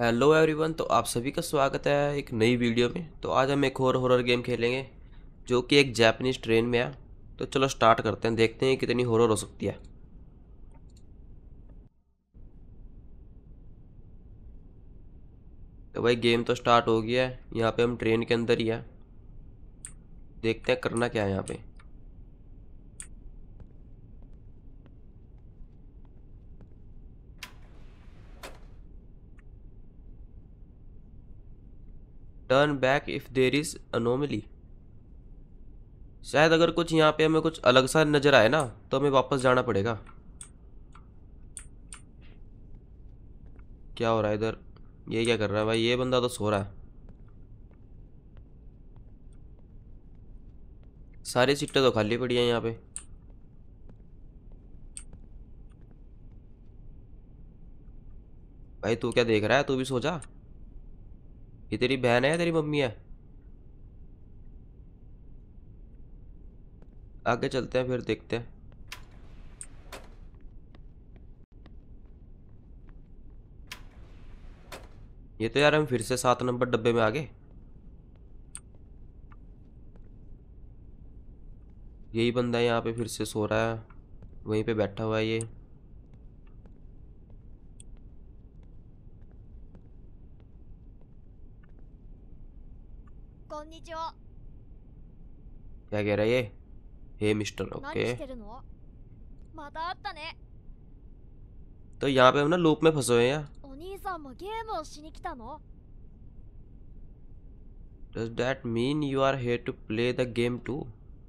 Hello everyone तो आप सभी का स्वागत है एक नई वीडियो में तो आज हम एक और हॉरर गेम खेलेंगे जो कि एक जैपनीज ट्रेन में है तो चलो स्टार्ट करते हैं देखते हैं कितनी हॉरर हो सकती है तो भाई गेम तो स्टार्ट हो गया है यहाँ पे हम ट्रेन के अंदर ही है देखते हैं करना क्या है यहाँ पे turn back if there is anomaly शायद अगर कुछ यहाँ पे हमें कुछ अलग सा नज़र आए ना तो हमें वापस जाना पड़ेगा क्या हो रहा है इधर ये क्या कर रहा है भाई ये बंदा तो सो रहा है सारी सीटें तो खाली पड़ी हैं यहाँ पे भाई तू क्या देख रहा है तू भी सो जा ये तेरी बहन है या तेरी मम्मी है आगे चलते हैं फिर देखते हैं ये तो यार हम फिर से सात नंबर डब्बे में आ गए यही बंदा यहाँ पे फिर से सो रहा है वहीं पे बैठा हुआ है ये क्या कह रहा है ये हे मिस्टर ओके तो यहाँ पे हम ना लूप में फंसे हुए हैं Does that mean you are here to play the game too?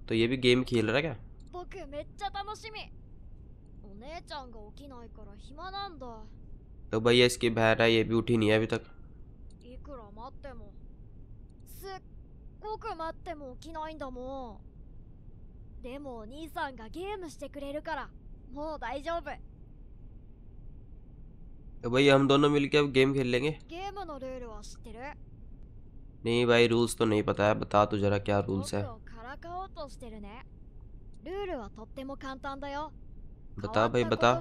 तो ये भी गेम खेल रहा है क्या? 僕めっちゃ楽しみ。お姉ちゃんが起きないから暇なんだ。तो भैया इसकी बहरा ये भी उठी नहीं है अभी तक। いくら待ってもすっ僕待っても起きないんだもん。でもお兄さんがゲームしてくれるから、もう大丈夫。तो भाई हम दोनों मिलके अब गेम खेल लेंगे गेम नो रूल नहीं भाई रूल्स तो नहीं पता है बता तो जरा क्या रूल्स है बता भाई बता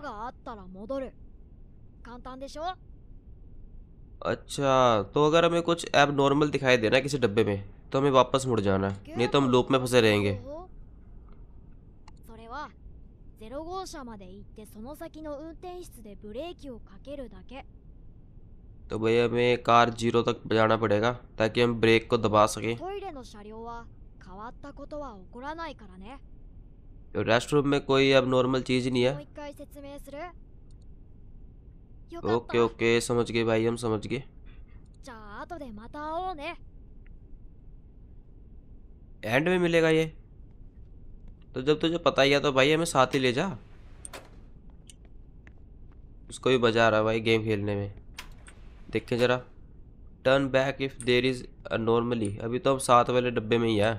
अच्छा तो अगर हमें कुछ एब नॉर्मल दिखाई देना किसी डब्बे में तो हमें वापस मुड़ जाना है नहीं तो हम लूप में फंसे रहेंगे तो हमें कार जीरो तक जाना पड़ेगा ताकि हम ब्रेक को दबा तो तो में कोई अब नॉर्मल चीज नहीं है तो ओके ओके समझ गए भाई हम समझ गए एंड में मिलेगा ये तो जब तुझे पता ही है तो भाई हमें साथ ही ले जा उसको भी मजा आ रहा भाई गेम खेलने में देखें ज़रा turn back if there is normally अभी तो हम सात वाले डब्बे में ही है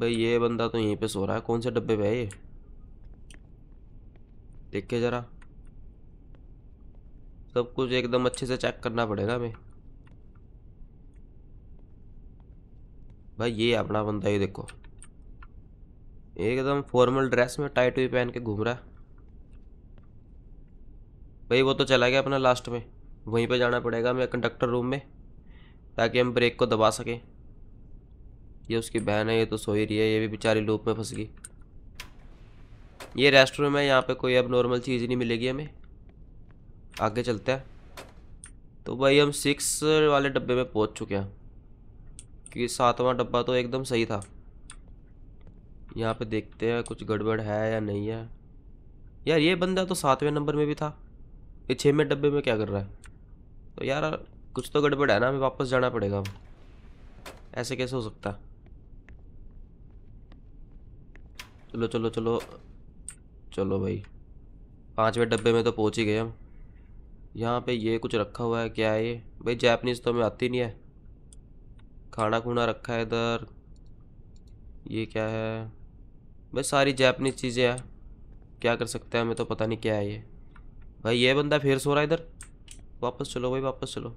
भाई ये बंदा तो यहीं पे सो रहा है कौन से डब्बे पे है ये देखे ज़रा सब कुछ एकदम अच्छे से चेक करना पड़ेगा हमें भाई ये अपना बंदा ये देखो एकदम फॉर्मल ड्रेस में टाइट हुई पहन के घूम रहा है भाई वो तो चला गया अपना लास्ट में वहीं पे जाना पड़ेगा हमें कंडक्टर रूम में ताकि हम ब्रेक को दबा सकें ये उसकी बहन है ये तो सो ही रही है ये भी बेचारी लूप में फंस गई ये रेस्ट रूम है यहाँ पे कोई अब नॉर्मल चीज़ नहीं मिलेगी हमें आगे चलते हैं तो भाई हम सिक्स वाले डब्बे में पहुँच चुके हैं कि सातवां डब्बा तो एकदम सही था यहाँ पे देखते हैं कुछ गड़बड़ है या नहीं है यार ये बंदा तो सातवें नंबर में भी था ये छवें डब्बे में क्या कर रहा है तो यार कुछ तो गड़बड़ है ना हमें वापस जाना पड़ेगा हम ऐसे कैसे हो सकता चलो चलो चलो चलो भाई पाँचवें डब्बे में तो पहुँच ही गए हम यहाँ पे ये कुछ रखा हुआ है क्या है ये भाई जैपनीज़ तो हमें आती नहीं है खाना खूना रखा है इधर ये क्या है भाई सारी जैपनीज चीज़ें हैं क्या कर सकते हैं हमें तो पता नहीं क्या है ये भाई ये बंदा फिर सो रहा है इधर वापस चलो भाई वापस चलो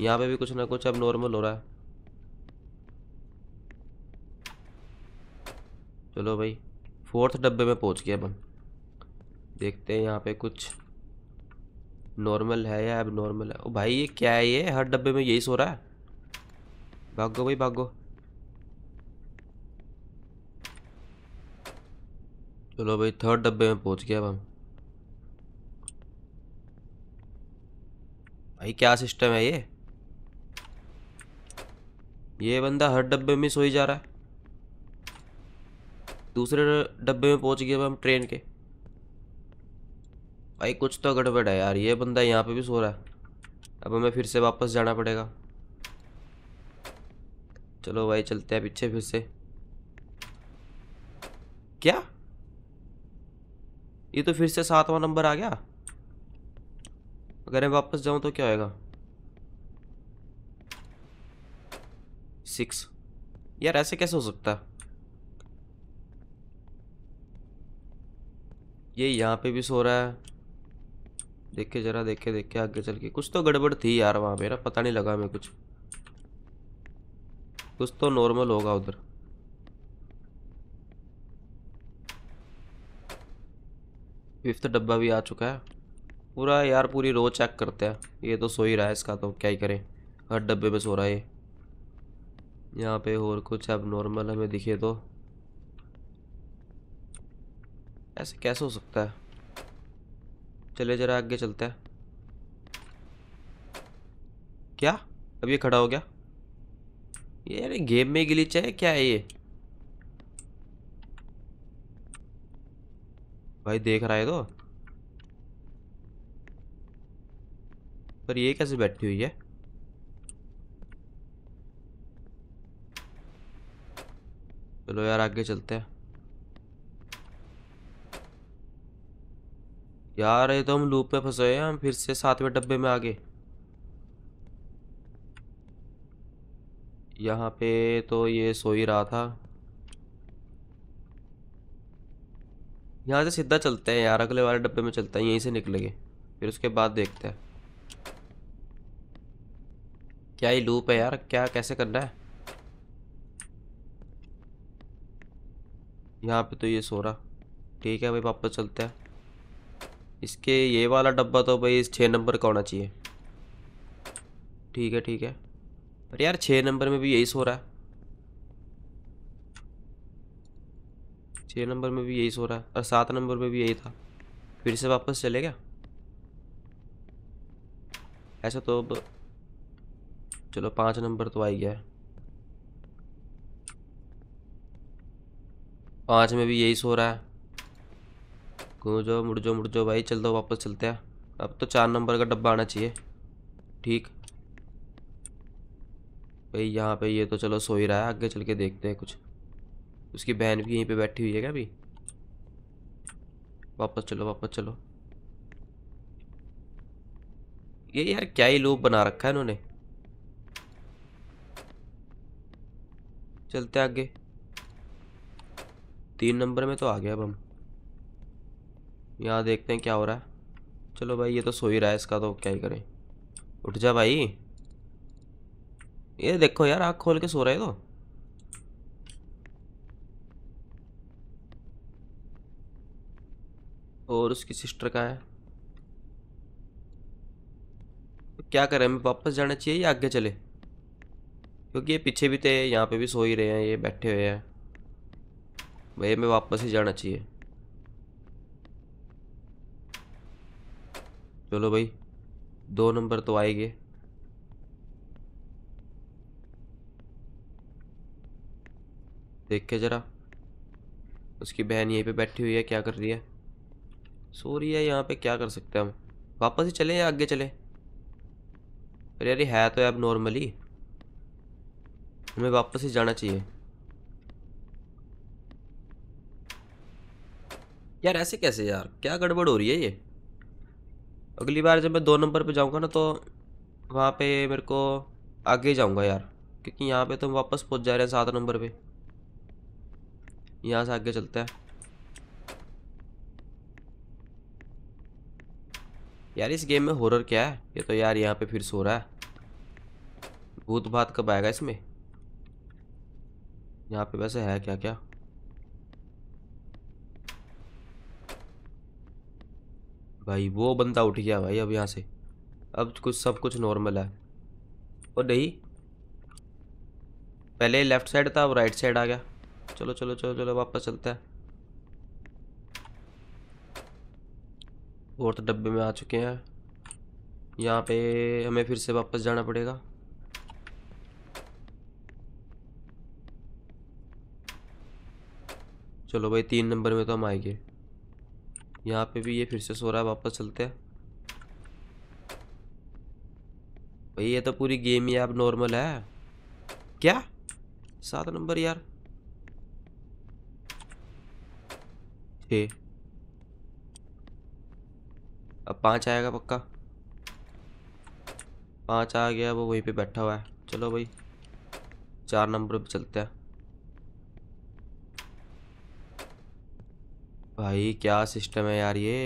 यहाँ पे भी कुछ ना कुछ अब नॉर्मल हो रहा है चलो भाई फोर्थ डब्बे में पहुँच गए अपन देखते हैं यहाँ पे कुछ नॉर्मल है या अब नॉर्मल है ओ भाई ये क्या है ये हर डब्बे में यही सो रहा है भागो भाई भागो चलो भाई थर्ड डब्बे में पहुंच गया हम भाई क्या सिस्टम है ये ये बंदा हर डब्बे में सोई ही जा रहा है दूसरे डब्बे में पहुंच गया हम ट्रेन के भाई कुछ तो गड़बड़ है यार ये बंदा यहाँ पे भी सो रहा है अब हमें फिर से वापस जाना पड़ेगा चलो भाई चलते हैं पीछे फिर से क्या ये तो फिर से सातवां नंबर आ गया अगर मैं वापस जाऊं तो क्या होएगा सिक्स यार ऐसे कैसे हो सकता ये यहाँ पे भी सो रहा है देखे जरा देखे देखे आगे चल के कुछ तो गड़बड़ थी यार वहाँ मेरा पता नहीं लगा मैं कुछ कुछ तो नॉर्मल होगा उधर फिफ्थ डब्बा भी आ चुका है पूरा यार पूरी रो चेक करते हैं ये तो सो ही रहा है इसका तो क्या ही करें हर डब्बे में सो रहा है ये यहाँ पे और कुछ अब नॉर्मल हमें दिखे तो ऐसे कैसे हो सकता है चले ज़रा आगे चलते हैं क्या अब ये खड़ा हो गया ये अरे गेम में गिलीच है क्या है ये भाई देख रहा है तो पर ये कैसे बैठी हुई है चलो यार आगे चलते हैं यार ये तो हम लूप में फंसे हैं हम फिर से सातवें डब्बे में आ गए यहाँ पे तो ये सो ही रहा था यहाँ से सीधा चलते हैं यार अगले वाले डब्बे में चलते हैं यहीं से निकलेंगे फिर उसके बाद देखते हैं क्या ही लूप है यार क्या कैसे करना है यहाँ पे तो ये सो रहा ठीक है भाई वापस चलते हैं इसके ये वाला डब्बा तो भाई इस छः नंबर का होना चाहिए ठीक है ठीक है पर यार छः नंबर में भी यही सो रहा है छः नंबर में भी यही सो रहा है और सात नंबर में भी यही था फिर से वापस चले गया ऐसा तो अब चलो पाँच नंबर तो आ गया है पाँच में भी यही सो रहा है घूम मुड़ जाओ मुड़ जाओ भाई चल दो वापस चलते हैं अब तो चार नंबर का डब्बा आना चाहिए ठीक भाई यहाँ पे ये तो चलो सो ही रहा है आगे चल के देखते हैं कुछ उसकी बहन भी यहीं पे बैठी हुई है क्या अभी वापस चलो वापस चलो ये यार क्या ही लूप बना रखा है इन्होंने चलते आगे तीन नंबर में तो आ गया अब हम यहाँ देखते हैं क्या हो रहा है चलो भाई ये तो सो ही रहा है इसका तो क्या ही करें उठ जा भाई ये देखो यार आग खोल के सो रहे तो और उसकी सिस्टर का है तो क्या करें हमें वापस जाना चाहिए या आगे चले क्योंकि ये पीछे भी थे तो यहाँ पे भी सो ही रहे हैं ये बैठे हुए हैं भाई हमें वापस ही जाना चाहिए चलो भाई दो नंबर तो आएंगे देख के ज़रा उसकी बहन यहीं पे बैठी हुई है क्या कर रही है सो रही है यहाँ पे क्या कर सकते हैं हम वापस ही चले या आगे चले अरे यार है तो अब नॉर्मली हमें वापस ही जाना चाहिए यार ऐसे कैसे यार क्या गड़बड़ हो रही है ये अगली बार जब मैं दो नंबर पे जाऊंगा ना तो वहाँ पे मेरे को आगे जाऊंगा यार क्योंकि यहाँ पे तो हम वापस पहुँच जा रहे हैं सात नंबर पे यहाँ से आगे चलते हैं यार इस गेम में हॉरर क्या है ये तो यार यहाँ पे फिर सो रहा है भूत भात कब आएगा इसमें यहाँ पे वैसे है क्या क्या भाई वो बंदा उठ गया भाई अब यहाँ से अब कुछ सब कुछ नॉर्मल है और नहीं पहले लेफ्ट साइड था अब राइट साइड आ गया चलो चलो चलो चलो वापस चलते हैं और तो डब्बे में आ चुके हैं यहाँ पे हमें फिर से वापस जाना पड़ेगा चलो भाई तीन नंबर में तो हम आएंगे यहाँ पे भी ये फिर से सो रहा है वापस चलते हैं भाई ये तो पूरी गेम ही अब नॉर्मल है क्या सात नंबर यार छः अब पाँच आएगा पक्का पाँच आ गया वो वहीं पे बैठा हुआ है चलो भाई चार नंबर पे चलते हैं भाई क्या सिस्टम है यार ये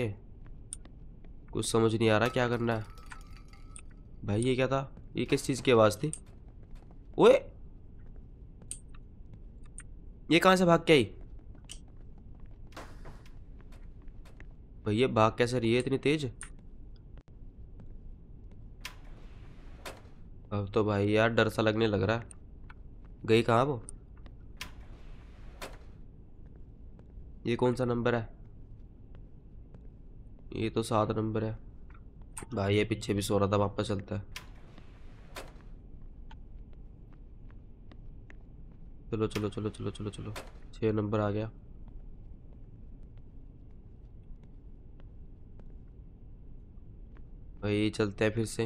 कुछ समझ नहीं आ रहा क्या करना है भाई ये क्या था ये किस चीज़ की आवाज़ थी ओए ये कहाँ से भाग के आई भैया भाग कैसे रही है इतनी तेज अब तो भाई यार डर सा लगने लग रहा है गई कहाँ वो ये कौन सा नंबर है ये तो सात नंबर है भाई ये पीछे भी सो रहा था वापस चलता है चलो चलो चलो चलो चलो चलो छः नंबर आ गया भाई चलते हैं फिर से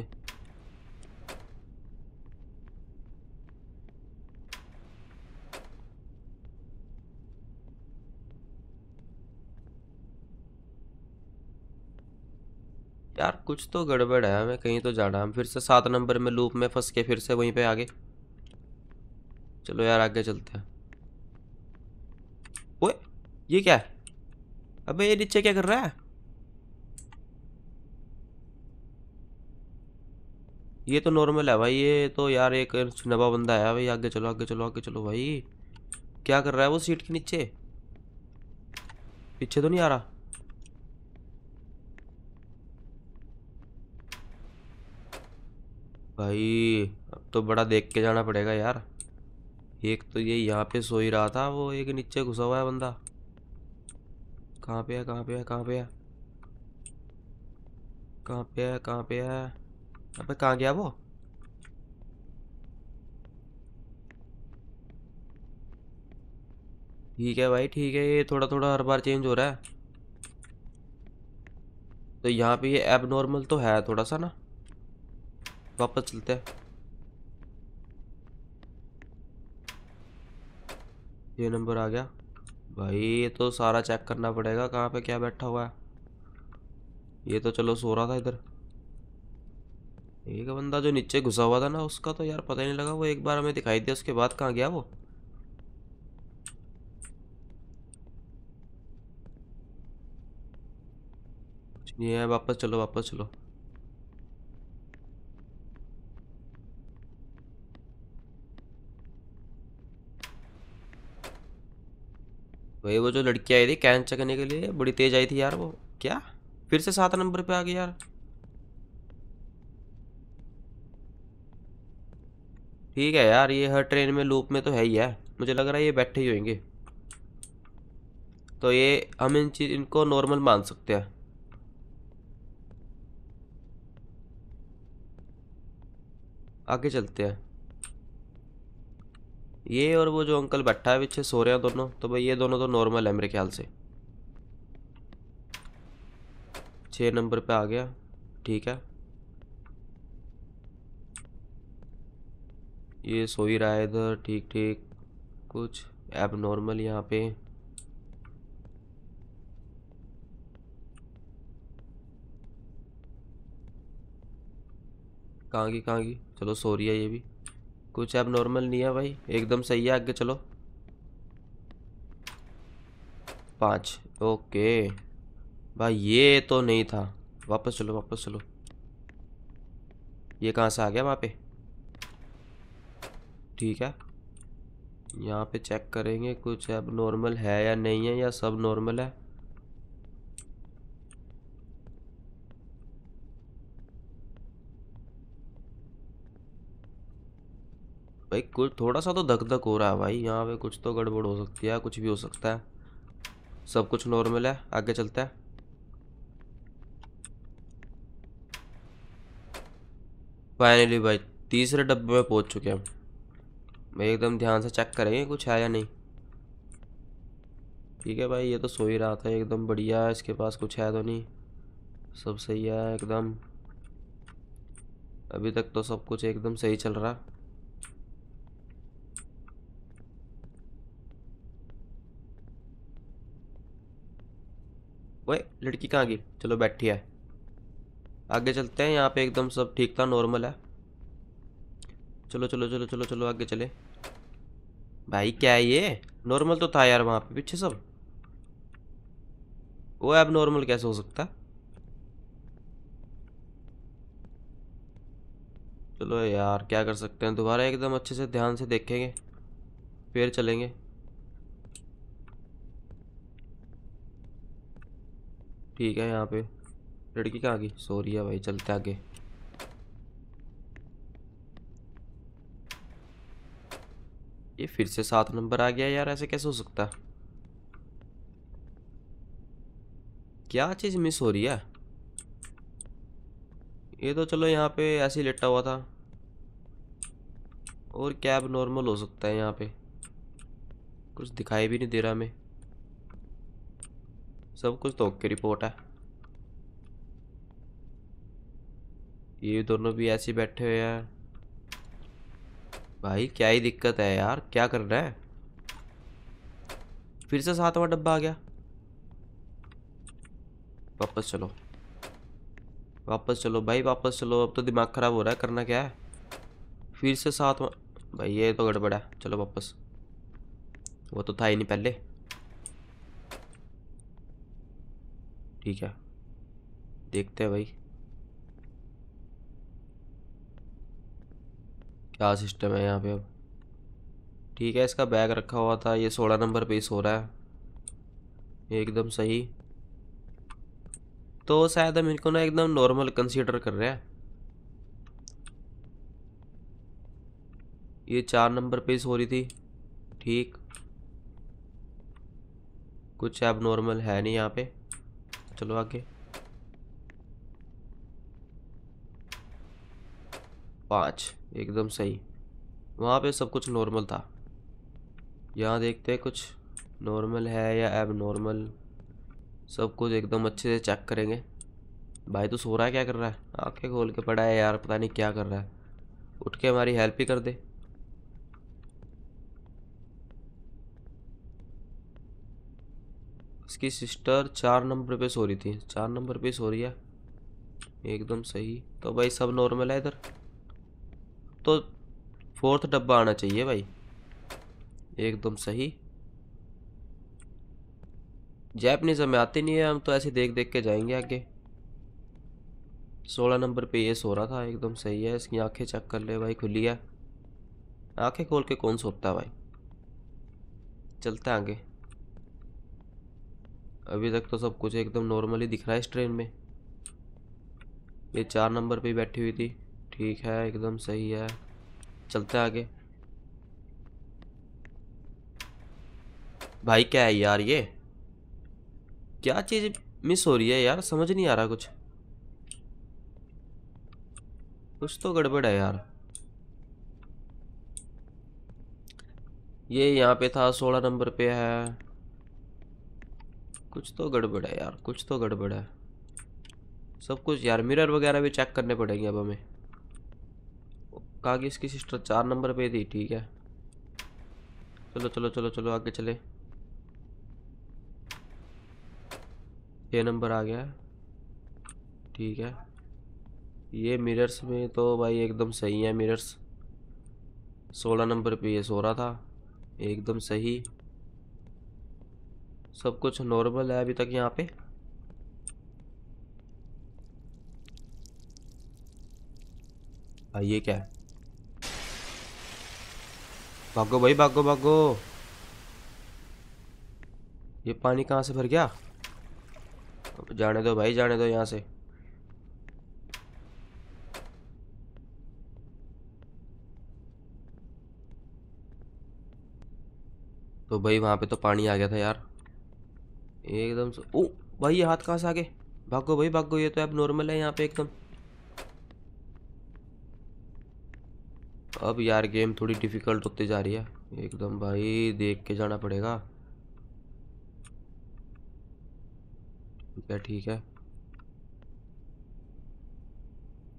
यार कुछ तो गड़बड़ है हमें कहीं तो जाना हम फिर से सात नंबर में लूप में फंस के फिर से वहीं पे आगे चलो यार आगे चलते हैं ओए ये क्या है अबे ये नीचे क्या कर रहा है ये तो नॉर्मल है भाई ये तो यार एक नवा बंदा आया भाई आगे चलो आगे चलो आगे चलो भाई क्या कर रहा है वो सीट के नीचे पीछे तो नहीं आ रहा भाई अब तो बड़ा देख के जाना पड़ेगा यार एक तो ये यहाँ पे सो ही रहा था वो एक नीचे घुसा हुआ है बंदा कहाँ पे है कहाँ पे है कहाँ पे है कहाँ पे है कहाँ पे है अबे कहाँ गया वो ठीक है भाई ठीक है ये थोड़ा थोड़ा हर बार चेंज हो रहा है तो यहाँ पे ये एब नॉर्मल तो है थोड़ा सा ना वापस चलते हैं ये नंबर आ गया भाई ये तो सारा चेक करना पड़ेगा कहाँ पे क्या बैठा हुआ है ये तो चलो सो रहा था इधर एक बंदा जो नीचे घुसा हुआ था ना उसका तो यार पता ही नहीं लगा वो एक बार हमें दिखाई दिया उसके बाद कहाँ गया वो कुछ नहीं है वापस चलो वापस चलो भाई वो जो लड़की आई थी कैन चकने के लिए बड़ी तेज आई थी यार वो क्या फिर से सात नंबर पे आ गई यार ठीक है यार ये हर ट्रेन में लूप में तो है ही है मुझे लग रहा है ये बैठे ही होंगे तो ये हम इन चीज इनको नॉर्मल मान सकते हैं आगे चलते हैं ये और वो जो अंकल बैठा है पीछे सो रहे हैं दोनों तो भाई ये दोनों तो नॉर्मल है मेरे ख्याल से छः नंबर पे आ गया ठीक है ये सो ही रहा है इधर ठीक ठीक कुछ एब नॉर्मल यहाँ पे कहाँ की कहाँ की चलो सो रही है ये भी कुछ एब नॉर्मल नहीं है भाई एकदम सही है आगे चलो पाँच ओके भाई ये तो नहीं था वापस चलो वापस चलो ये कहाँ से आ गया वहाँ पे ठीक है यहाँ पे चेक करेंगे कुछ अब नॉर्मल है या नहीं है या सब नॉर्मल है भाई कुछ थोड़ा सा तो धक धक हो रहा है भाई यहाँ पे कुछ तो गड़बड़ हो सकती है कुछ भी हो सकता है सब कुछ नॉर्मल है आगे चलता है फाइनली भाई तीसरे डब्बे में पहुंच चुके हैं एकदम ध्यान से चेक करेंगे कुछ है या नहीं ठीक है भाई ये तो सो ही रहा था एकदम बढ़िया इसके पास कुछ है तो नहीं सब सही है एकदम अभी तक तो सब कुछ एकदम सही चल रहा वही लड़की कहाँ गई चलो बैठी है आगे चलते हैं यहाँ पे एकदम सब ठीक था नॉर्मल है चलो चलो चलो चलो चलो आगे चले भाई क्या है ये नॉर्मल तो था यार वहाँ पे पीछे सब वो अब नॉर्मल कैसे हो सकता चलो यार क्या कर सकते हैं दोबारा एकदम अच्छे से ध्यान से देखेंगे फिर चलेंगे ठीक है यहाँ पे लड़की कहाँ गई सॉरी है भाई चलते आगे ये फिर से सात नंबर आ गया यार ऐसे कैसे हो सकता क्या चीज़ मिस हो रही है ये तो चलो यहाँ पे ऐसे ही लेटा हुआ था और कैब नॉर्मल हो सकता है यहाँ पे कुछ दिखाई भी नहीं दे रहा हमें सब कुछ तो ओके रिपोर्ट है ये दोनों भी ऐसे बैठे हुए हैं भाई क्या ही दिक्कत है यार क्या कर रहा है फिर से सातवा डब्बा आ गया वापस चलो वापस चलो भाई वापस चलो अब तो दिमाग ख़राब हो रहा है करना क्या है फिर से सातवा भाई ये तो गड़बड़ है चलो वापस वो तो था ही नहीं पहले ठीक है देखते हैं भाई क्या सिस्टम है यहाँ पे अब ठीक है इसका बैग रखा हुआ था ये सोलह नंबर पे ही सो रहा है एकदम सही तो शायद हम इनको ना एकदम नॉर्मल कंसीडर कर रहे हैं ये चार नंबर पे ही सो रही थी ठीक कुछ अब नॉर्मल है नहीं यहाँ पे चलो आगे पाँच एकदम सही वहाँ पे सब कुछ नॉर्मल था यहाँ देखते हैं कुछ नॉर्मल है या एब नॉर्मल सब कुछ एकदम अच्छे से चेक करेंगे भाई तो सो रहा है क्या कर रहा है आंखें खोल के पड़ा है यार पता नहीं क्या कर रहा है उठ के हमारी हेल्प ही कर दे इसकी सिस्टर चार नंबर पे सो रही थी चार नंबर पे सो रही है एकदम सही तो भाई सब नॉर्मल है इधर तो फोर्थ डब्बा आना चाहिए भाई एकदम सही जैपनीज हमें आती नहीं है हम तो ऐसे देख देख के जाएंगे आगे सोलह नंबर पे ये सो रहा था एकदम सही है इसकी आंखें चेक कर ले भाई खुली है आंखें खोल के कौन सोता है भाई चलते आगे अभी तक तो सब कुछ एकदम नॉर्मली दिख रहा है इस ट्रेन में ये चार नंबर पे बैठी हुई थी ठीक है एकदम सही है चलते आगे भाई क्या है यार ये क्या चीज़ मिस हो रही है यार समझ नहीं आ रहा कुछ कुछ तो गड़बड़ है यार ये यहाँ पे था सोलह नंबर पे है कुछ तो गड़बड़ है यार कुछ तो गड़बड़ है सब कुछ यार मिरर वगैरह भी चेक करने पड़ेंगे अब हमें कहा कि इसकी सिस्टर चार नंबर पे थी ठीक है चलो चलो चलो चलो आगे चले ये नंबर आ गया ठीक है ये मिरर्स में तो भाई एकदम सही है मिरर्स सोलह नंबर पे ये सो रहा था एकदम सही सब कुछ नॉर्मल है अभी तक यहाँ पे ये क्या है भागो भाई भागो भागो ये पानी कहाँ से भर गया जाने दो भाई जाने दो यहाँ से तो भाई वहाँ पे तो पानी आ गया था यार एकदम से ओ भाई ये हाथ कहाँ से आ गए भागो भाई भागो ये तो अब नॉर्मल है यहाँ पे एकदम अब यार गेम थोड़ी डिफ़िकल्ट होती जा रही है एकदम भाई देख के जाना पड़ेगा ठीक है ठीक है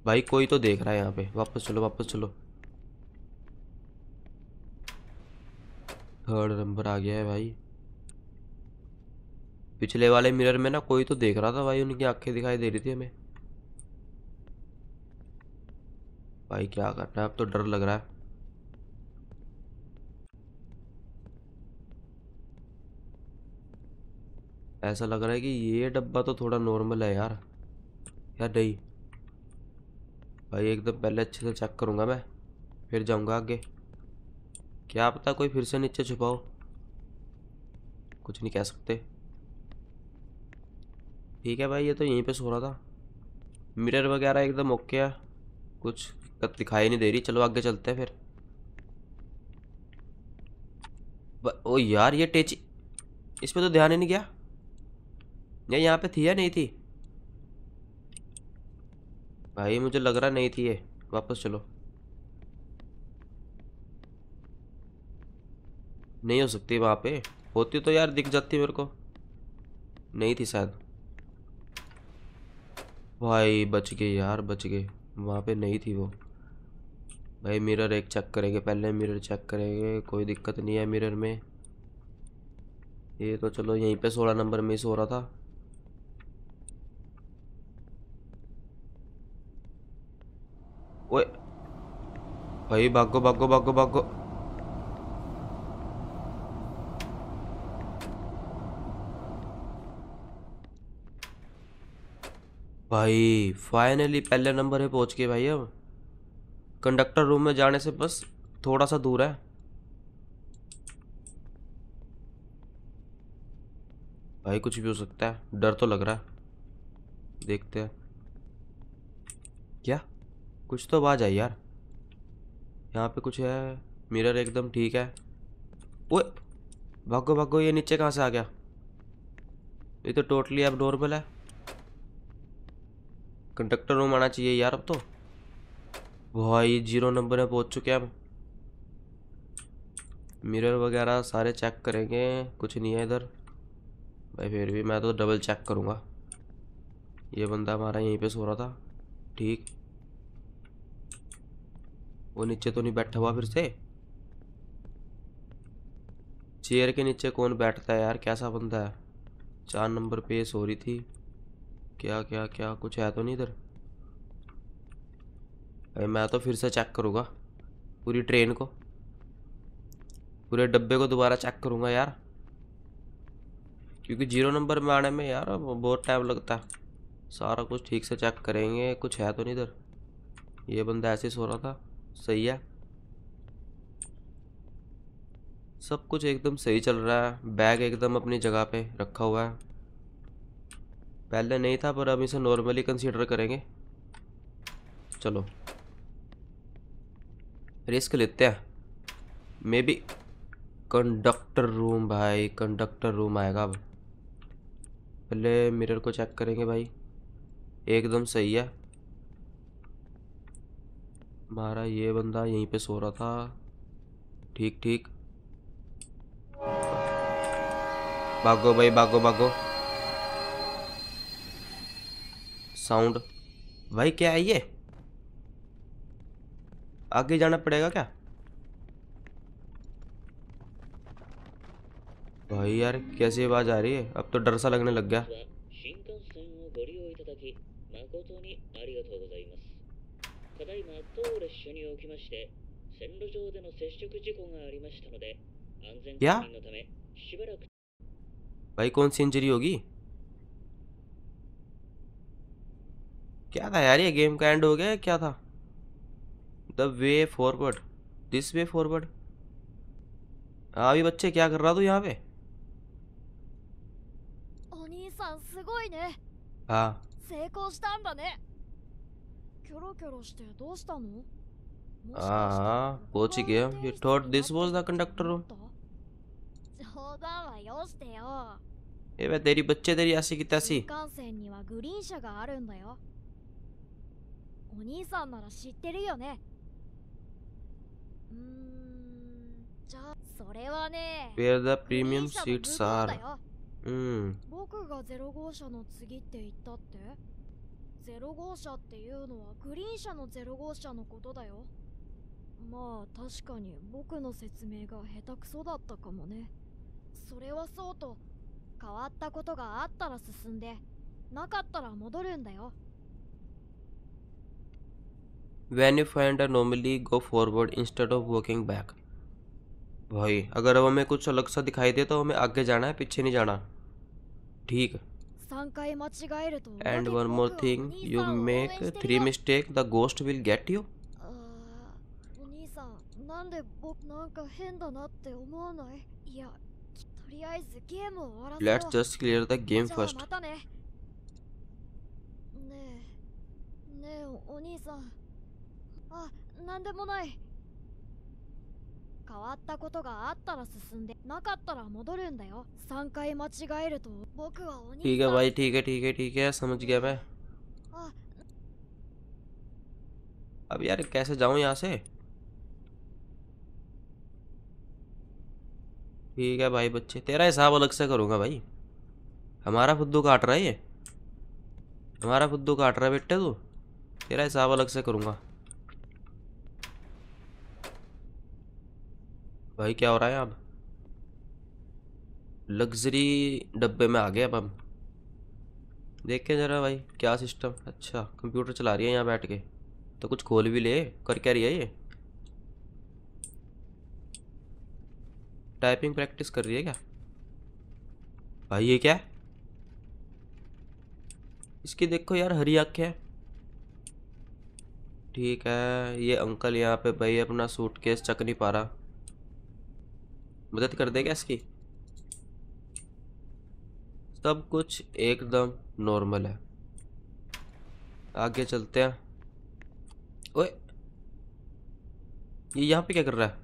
भाई कोई तो देख रहा है यहाँ पे वापस चलो वापस चलो थर्ड नंबर आ गया है भाई पिछले वाले मिरर में ना कोई तो देख रहा था भाई उनकी आंखें दिखाई दे रही थी हमें भाई क्या कर रहा है अब तो डर लग रहा है ऐसा लग रहा है कि ये डब्बा तो थोड़ा नॉर्मल है यार यार नहीं भाई एकदम पहले अच्छे से चेक करूँगा मैं फिर जाऊँगा आगे क्या पता कोई फिर से नीचे छुपाओ कुछ नहीं कह सकते ठीक है भाई ये तो यहीं पे सो रहा था मिरर वगैरह एकदम ओके है कुछ दिक्कत दिखाई नहीं दे रही चलो आगे चलते हैं फिर ओ यार ये टेची इस पर तो ध्यान ही नहीं गया ये यहाँ पे थी या नहीं थी भाई मुझे लग रहा नहीं थी ये वापस चलो नहीं हो सकती वहाँ पे होती तो यार दिख जाती मेरे को नहीं थी शायद भाई बच गए यार बच गए वहाँ पे नहीं थी वो भाई मिरर एक चेक करेंगे पहले मिरर चेक करेंगे कोई दिक्कत नहीं है मिरर में ये तो चलो यहीं पे सोलह नंबर मिस हो रहा था ओए भाई भागो भागो भागो भागो भाई फाइनली पहले नंबर पे पहुंच के भाई अब कंडक्टर रूम में जाने से बस थोड़ा सा दूर है भाई कुछ भी हो सकता है डर तो लग रहा है देखते हैं क्या कुछ तो आवाज आई यार यहाँ पे कुछ है मिरर एकदम ठीक है ओए भागो भागो ये नीचे कहाँ से आ गया ये तो टोटली अब नॉर्मल है कंडक्टर रूम आना चाहिए यार अब तो भाई जीरो नंबर में पहुंच चुके हम मिरर वगैरह सारे चेक करेंगे कुछ नहीं है इधर भाई फिर भी मैं तो डबल चेक करूँगा ये बंदा हमारा यहीं पे सो रहा था ठीक वो नीचे तो नहीं बैठा हुआ फिर से चेयर के नीचे कौन बैठता है यार कैसा बंदा है चार नंबर पे सो रही थी क्या क्या क्या कुछ है तो नहीं इधर मैं तो फिर से चेक करूँगा पूरी ट्रेन को पूरे डब्बे को दोबारा चेक करूँगा यार क्योंकि जीरो नंबर में आने में यार बहुत टाइम लगता है सारा कुछ ठीक से चेक करेंगे कुछ है तो नहीं इधर ये बंदा ऐसे सो रहा था सही है सब कुछ एकदम सही चल रहा है बैग एकदम अपनी जगह पे रखा हुआ है पहले नहीं था पर अब इसे नॉर्मली कंसीडर करेंगे चलो रिस्क लेते हैं मे बी कंडक्टर रूम भाई कंडक्टर रूम आएगा अब पहले मिरर को चेक करेंगे भाई एकदम सही है हमारा ये बंदा यहीं पे सो रहा था ठीक ठीक भागो भाई भागो भागो साउंड भाई क्या है ये आगे जाना पड़ेगा क्या भाई यार कैसी आवाज आ रही है अब तो डर सा लगने लग गया क्या भाई कौन सी इंजरी होगी क्या था यार ये गेम का एंड हो गया क्या था the way forward this way forward हाँ ये बच्चे क्या कर रहा तू यहाँ पे हाँ 成功したんだね。キョロキョロしてどうしたの？ああ、ポチゲ。You thought this was the conductor room? 冗談はよしてよ。えべ、तेरी बच्चे तेरी ऐसी की तैसी。新幹線にはグリーン車があるんだよ。お兄さんなら知ってるよね。それはね。Where the premium seats are. うん。僕がゼロ号車の次って言ったってゼロ号車っていうのはグリーン車のゼロ号車のことだよ。まあ確かに僕の説明が下手くそだったかもね。それはそうと変わったことがあったら進んでなかったら戻るんだよ。वैन you find normally go forward instead of walking back भाई अगर अब हमें कुछ अलग सा दिखाई दे तो हमें आगे जाना है पीछे नहीं जाना ठीक and one more thing you make three mistake the ghost will get you なんで僕なんか変だなって思わないいやとりあえずゲームを終わらせよう Let's just clear the game first またねねえねえお兄さん ठीक है भाई ठीक है ठीक है ठीक है समझ गया मैं अब यार कैसे जाऊं यहाँ से ठीक है भाई बच्चे तेरा हिसाब अलग से करूँगा भाई हमारा फुद्दू काट रहा है ये हमारा फुद्दू काट रहा है बेटे तू तेरा हिसाब अलग से करूँगा भाई क्या हो रहा है अब लग्जरी डब्बे में आ गए अब हम देखें ज़रा भाई क्या सिस्टम अच्छा कंप्यूटर चला रही है यहाँ बैठ के तो कुछ खोल भी ले कर क्या रही है ये टाइपिंग प्रैक्टिस कर रही है क्या भाई ये क्या इसकी देखो यार हरी आँखें हैं ठीक है ये अंकल यहाँ पे भाई अपना सूटकेस चक नहीं पा रहा मदद कर देगा इसकी सब कुछ एकदम नॉर्मल है आगे चलते हैं ओए ये यहाँ पे क्या कर रहा है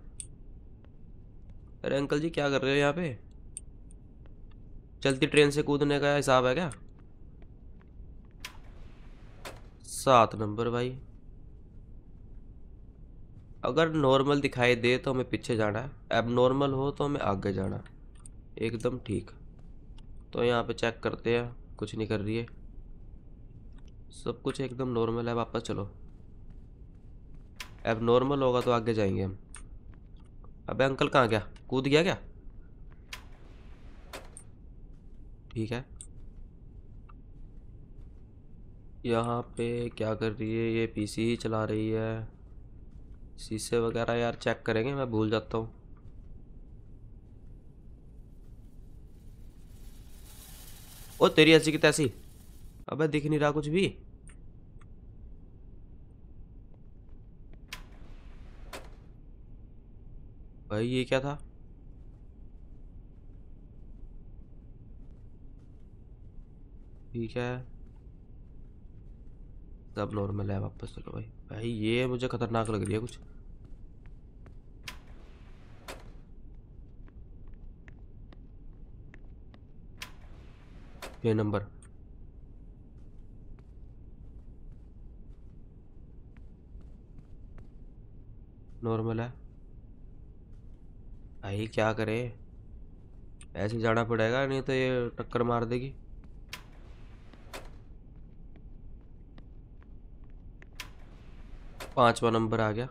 अरे अंकल जी क्या कर रहे हो यहाँ पे चलती ट्रेन से कूदने का हिसाब है क्या सात नंबर भाई अगर नॉर्मल दिखाई दे तो हमें पीछे जाना है अब नॉर्मल हो तो हमें आगे जाना है एकदम ठीक तो यहाँ पे चेक करते हैं कुछ नहीं कर रही है सब कुछ एकदम नॉर्मल है वापस चलो अब नॉर्मल होगा तो आगे जाएंगे हम अबे अंकल कहाँ गया कूद गया क्या ठीक है यहाँ पे क्या कर रही है ये पीसी ही चला रही है शीशे वगैरह यार चेक करेंगे मैं भूल जाता हूँ ओ तेरी ऐसी की तैसी अबे दिख नहीं रहा कुछ भी भाई ये क्या था ठीक है सब नॉर्मल है वापस चलो भाई भाई ये मुझे खतरनाक लग रही है कुछ ये नंबर नॉर्मल है भाई क्या करें ऐसे जाना पड़ेगा नहीं तो ये टक्कर मार देगी पांचवा नंबर आ गया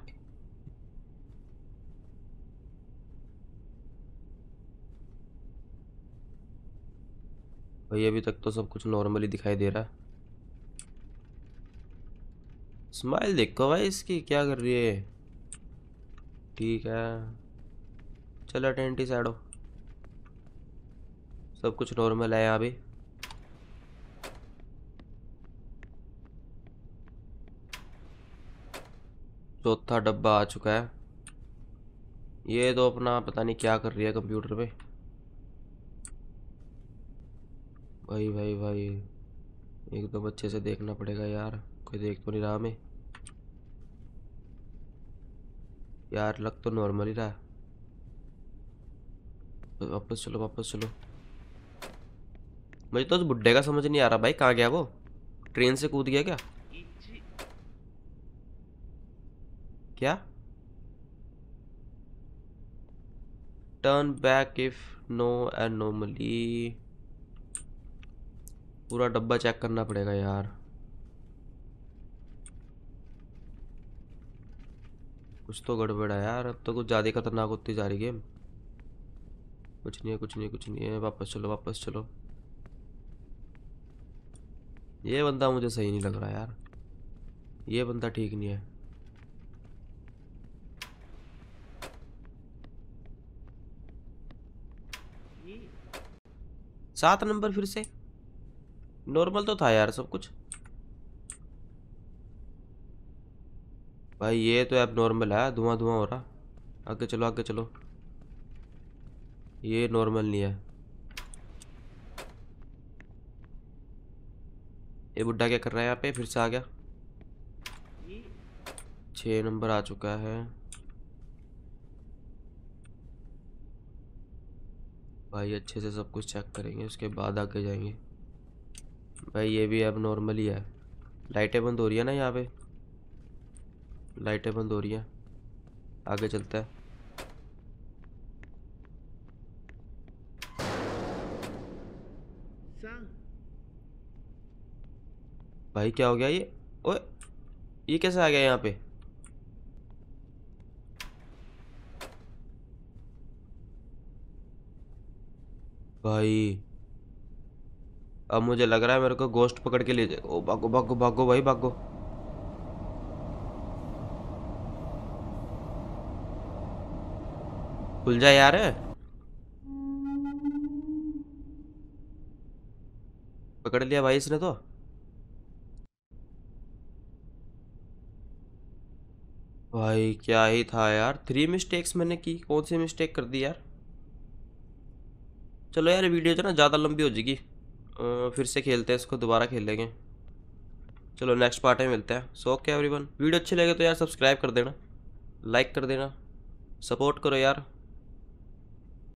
भाई अभी तक तो सब कुछ नॉर्मली दिखाई दे रहा है स्माइल देखो भाई इसकी क्या कर रही है ठीक है चलो टेंटी साइडो सब कुछ नॉर्मल है यहाँ भी चौथा डब्बा आ चुका है ये तो अपना पता नहीं क्या कर रही है कंप्यूटर पे भाई भाई भाई एकदम तो अच्छे से देखना पड़ेगा यार कोई देख तो नहीं रहा हमें यार लग तो नॉर्मल ही रहा है वापस चलो वापस चलो मुझे तो उस बुढ़े का समझ नहीं आ रहा भाई कहाँ गया वो ट्रेन से कूद गया क्या क्या turn back if no anomaly पूरा डब्बा चेक करना पड़ेगा यार कुछ तो गड़बड़ है यार अब तो कुछ ज़्यादा खतरनाक होती जा रही गेम कुछ नहीं है कुछ नहीं है कुछ नहीं है वापस चलो वापस चलो ये बंदा मुझे सही नहीं लग रहा यार ये बंदा ठीक नहीं है सात नंबर फिर से नॉर्मल तो था यार सब कुछ भाई ये तो ऐप नॉर्मल है धुआं धुआं हो रहा आगे चलो आगे चलो ये नॉर्मल नहीं है ये बुढ़ा क्या कर रहा है यहाँ पे फिर से आ गया छः नंबर आ चुका है भाई अच्छे से सब कुछ चेक करेंगे उसके बाद आके जाएंगे भाई ये भी अब नॉर्मल ही है लाइटें बंद हो रही है ना यहाँ पे लाइटें बंद हो रही हैं आगे चलता है भाई क्या हो गया ये ओए ये कैसे आ गया यहाँ पे भाई अब मुझे लग रहा है मेरे को गोश्त पकड़ के ले जाए ओ भागो भागो भागो भाई भागो खुल जाए यार पकड़ लिया भाई इसने तो भाई क्या ही था यार थ्री मिस्टेक्स मैंने की कौन सी मिस्टेक कर दी यार चलो यार वीडियो जो तो ना ज़्यादा लंबी हो जाएगी फिर से खेलते हैं इसको दोबारा खेल लेंगे चलो नेक्स्ट पार्ट में मिलते हैं सो ओके एवरीवन वीडियो अच्छी लगे तो यार सब्सक्राइब कर देना लाइक कर देना सपोर्ट करो यार